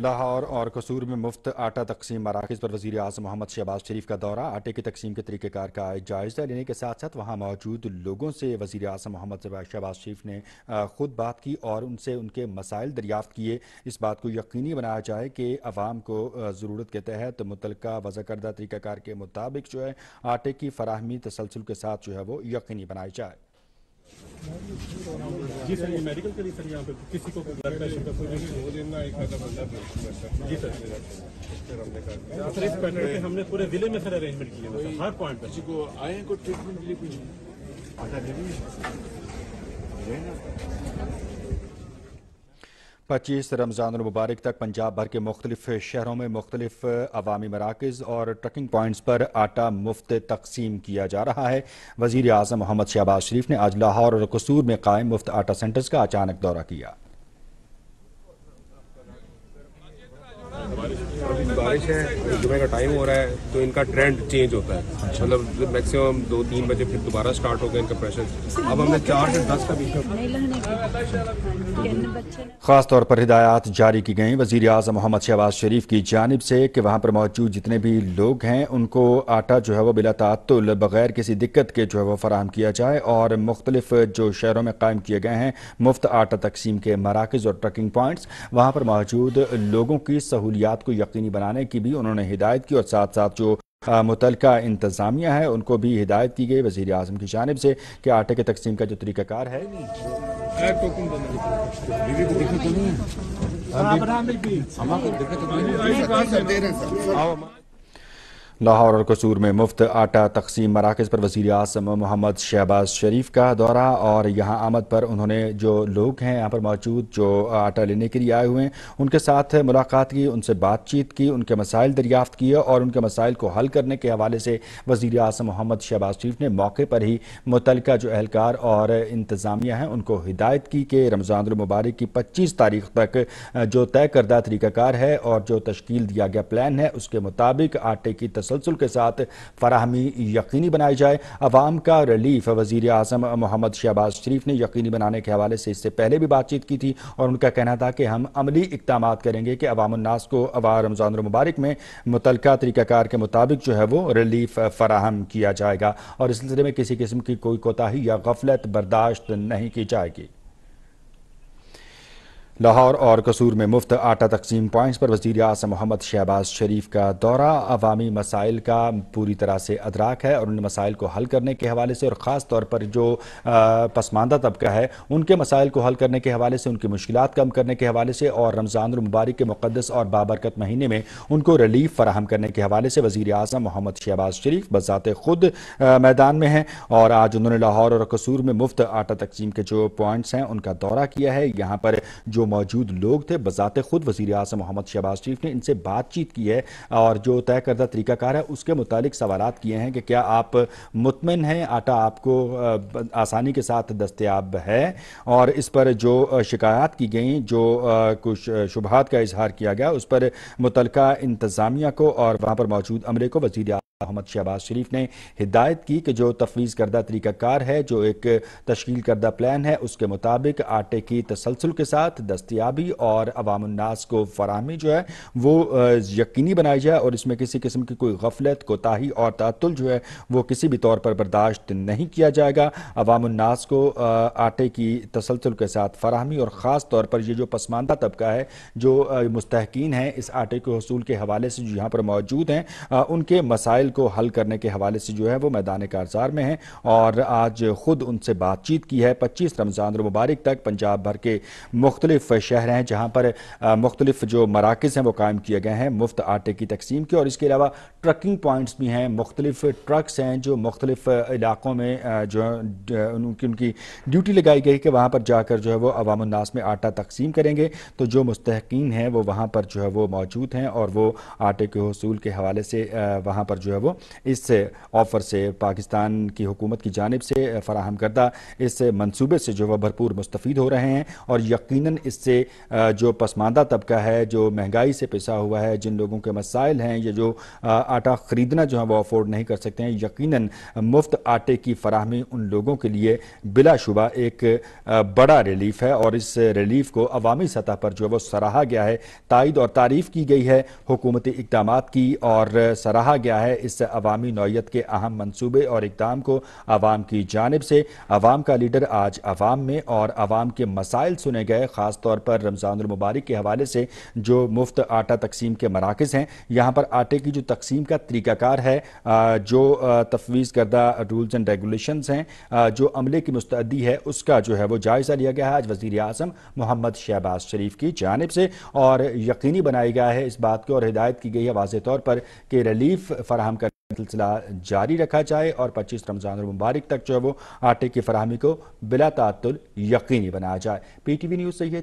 लाहौर और कसूर में मुफ्त आटा तकसीम मराकज़ पर वजी अजम मोहम्मद शहबाज शरीफ का दौरा आटे की तकसीम के तरीक़ेकार का जायज़ा लेने के साथ साथ वहाँ मौजूद लोगों से वजी अजम मोहम्मद शहबाज शरीफ ने ख़ुद बात की और उनसे उनके मसाइल दरियाफ़त किए इस बात को यकीनी बनाया जाए कि अवाम को ज़रूरत के तहत मुतल वज़ा करदा तरीक़ाकार के मुताबिक जो है आटे की फराहमी तसलसल के साथ जो है वो यकीनी बनाई जाए जी सर ये मेडिकल के लिए सर यहाँ पे किसी को ब्लड प्रेशर का कोई दो दिन ना एक आधा बंदा जी सर हमने सर इस पैटर्न पे हमने पूरे जिले में सर अरेंजमेंट किया हर पॉइंट पर किसी को आए को ट्रीटमेंट के लिए कुछ पच्चीस रमज़ान मुबारक तक पंजाब भर के मुख्तलिफ शहरों में मुख्तलिफ अवामी मराकज़ और ट्रकिंग पॉइंट्स पर आटा मुफ्त तकसीम किया जा रहा है वजीर अजम मोहम्मद शहबाज शरीफ ने आज लाहौर और कसूर में कायम मुफ्त आटा सेंटर्स का अचानक दौरा किया अभी बारिश है जुमे का टाइम हो रहा है तो इनका ट्रेंड चेंज होता है मतलब मैक्सिमम दो तीन बजे फिर दोबारा स्टार्ट हो गया इनका प्रेशर अब हमने चार से दस का बीच खास तौर पर हिदायत जारी की गई वजी अजम मोहम्मद शहबाज शरीफ की जानब से कि वहाँ पर मौजूद जितने भी लोग हैं उनको आटा जो है वह बिला तातुल बगैर किसी दिक्कत के जो है वह फराहम किया जाए और मुख्तलिफ जो शहरों में कायम किए गए हैं मुफ्त आटा तकसीम के मराकज़ और ट्रकिंग पॉइंट्स वहाँ पर मौजूद लोगों की सहूलियात बात को यकीनी बनाने की भी उन्होंने हिदायत की और साथ साथ जो मुतल इंतज़ामिया है उनको भी हिदायत की गई वज़ी अजम की जानब से कि आटे के तकसीम का जो तरीक़ाकार है नहीं लाहौर और कसूर में मुफ्त आटा तकसीम मराकज़ पर वज़ी अजम मोहम्मद शहबाज शरीफ का दौरा और यहाँ आमद पर उन्होंने जो लोग हैं यहाँ पर मौजूद जो आटा लेने के लिए आए हुए हैं उनके साथ मुलाकात की उनसे बातचीत की उनके मसाइल दरियाफ्त किए और उनके मसाइल को हल करने के हवाले से वज़ी अजम मोहम्मद शहबाज शरीफ ने मौके पर ही मुतल जो एहलकार और इंतज़ामिया हैं उनको हिदायत की कि रमज़ानमबारक की पच्चीस तारीख तक जो तय करदा तरीक़ाकार है और जो तश्ील दिया गया प्लान है उसके मुताबिक आटे की तस्वीर तसलसल के साथ फराहमी यकीनी बनाई जाए अवाम का रिलीफ वजीर अजम मोहम्मद शहबाज शरीफ ने यकीनी बनाने के हवाले से इससे पहले भी बातचीत की थी और उनका कहना था कि हम अमली इकदाम करेंगे कि अवामनास को अवा रमज़ान मुबारक में मुतल तरीक़ाकार के मुताबिक जो है वो रिलीफ फराहम किया जाएगा और इस सिलसिले में किसी किस्म की कोई कोताही या गफलत बर्दाश्त नहीं की जाएगी लाहौर और कसूर में मुफ्त आटा तकसीम पॉइंट्स पर वजीर अजम मोहम्मद शहबाज शरीफ का दौरा अवामी मसाइल का पूरी तरह से अदराक है और उन मसाइल को हल करने के हवाले से और ख़ास तौर पर जो पसमानदा तबका है उनके मसाइल को हल करने के हवाले से उनकी मुश्किल कम करने के हवाले से और रमज़ान मुबारक के मुकदस और बाबरकत महीने में उनको रिलीफ फराहम करने के हवाले से वजी अजम मोहम्मद शहबाज शरीफ बज़ात खुद मैदान में हैं और आज उन्होंने लाहौर और कसूर में मुफ्त आटा तकसीम के जो पॉइंट्स हैं उनका दौरा किया है यहाँ पर जो मौजूद लोग थे बजात खुद वज़ी अजम मोहम्मद शहबाज शरीफ ने इनसे बातचीत की है और जो तय करदा तरीकाकार है उसके मुतालिक सवाल किए हैं कि क्या आप मुतमिन हैं आटा आपको आसानी के साथ दस्तियाब है और इस पर जो शिकायत की गई जो कुछ शुभात का इजहार किया गया उस पर मुतलका इंतज़ामिया को और वहाँ पर मौजूद अमले को वजीर अहमद शहबाज शरीफ ने हिदायत की कि जो तफवीज़ करदा तरीक़ाकार है जो एक तश्ील करदा प्लान है उसके मुताबिक आटे की तसलसल के साथ दस्तियाबी और अवामनास को फरहमी जो है वो यकीनी बनाई जाए और इसमें किसी किस्म की कोई गफलत कोताही और तातुल जो है वो किसी भी तौर पर बर्दाश्त नहीं किया जाएगा अवामनास को आटे की तसलसल के साथ फरहमी और ख़ास तौर पर यह जो पसमानदा तबका है जो मुस्तकिन है इस आटे के हसूल के हवाले से जो यहाँ पर मौजूद हैं उनके मसाइल मसाइल को हल करने के हवाले से जो है वो मैदान कारजार में हैं और आज खुद उनसे बातचीत की है पच्चीस रमज़ान मुबारक तक पंजाब भर के मुख्तलिफ शहर हैं जहाँ पर मुख्तलिफ जो मराकज़ हैं वो कायम किए गए हैं मुफ्त आटे की तकसीम के और इसके अलावा ट्रकिंग पॉइंट्स भी हैं मुख्तलिफ ट्रक्स हैं जो मुख्तलिफ इलाकों में जो उनकी उनकी ड्यूटी लगाई गई कि वहाँ पर जाकर जो है वो उन्नास में आटा तकसीम करेंगे तो जो मुस्तकिन हैं वो वहाँ पर जो है वो मौजूद हैं और वो आटे के हसूल के हवाले से वहाँ पर जो है वो इस ऑफ़र से पाकिस्तान की हुकूमत की जानब से फराहम करदा इस मनसूबे से जो वह भरपूर मुस्तफ़ हो रहे हैं और यकीन इससे जो पसमानदा तबका है जो महंगाई से पिसा हुआ है जिन लोगों के मसाइल हैं या जो आटा ख़रीदना जो है वो अफोर्ड नहीं कर सकते हैं यकीन मुफ्त आटे की फराहमी उन लोगों के लिए बिलाशुबा एक बड़ा रिलीफ है और इस रिलीफ को अवामी सतह पर जो है वो सराहा गया है तायद और तारीफ़ की गई है हुकूमती इकदाम की और सराहा गया है इस अवामी नौीयत के अहम मनसूबे और इकदाम को आवाम की जानब से अवाम का लीडर आज अवाम में और अवाम के मसाइल सुने गए ख़ासतौर पर रमज़ानमबारक के हवाले से जो मुफ्त आटा तकसीम के मराकज़ हैं यहाँ पर आटे की जो तकसीम का तरीक़ाकार है जो तफवीज़ करदा रूल्स एंड रेगुलेशन हैं जो अमले की मुस्तदी है उसका जो है वो जायज़ा लिया गया है आज वज़ी अजम मोहम्मद शहबाज शरीफ की जानब से और यकीनी बनाया गया है इस बात को और हिदायत की गई है वाज तौर पर कि रिलीफ फराहम सिलसिला जारी रखा जाए और 25 रमजान मुबारक तक जो है वो आटे की फरहमी को बिला तातुल यकीनी बनाया जाए पीटीवी न्यूज़ से है